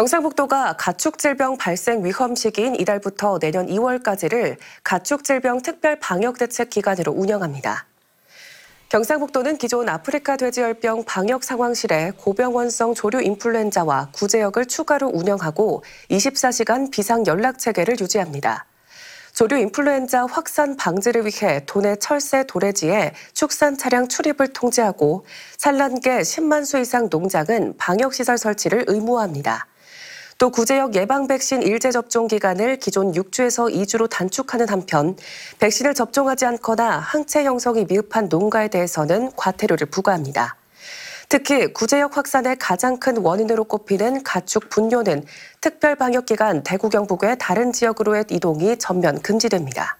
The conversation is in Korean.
경상북도가 가축질병 발생 위험 시기인 이달부터 내년 2월까지를 가축질병 특별 방역 대책 기간으로 운영합니다. 경상북도는 기존 아프리카 돼지열병 방역 상황실에 고병원성 조류 인플루엔자와 구제역을 추가로 운영하고 24시간 비상 연락 체계를 유지합니다. 조류 인플루엔자 확산 방지를 위해 도내 철새 도래지에 축산 차량 출입을 통제하고 산란계 10만 수 이상 농장은 방역시설 설치를 의무화합니다. 또 구제역 예방 백신 일제 접종 기간을 기존 6주에서 2주로 단축하는 한편 백신을 접종하지 않거나 항체 형성이 미흡한 농가에 대해서는 과태료를 부과합니다. 특히 구제역 확산의 가장 큰 원인으로 꼽히는 가축 분뇨는 특별 방역 기간 대구 경북의 다른 지역으로의 이동이 전면 금지됩니다.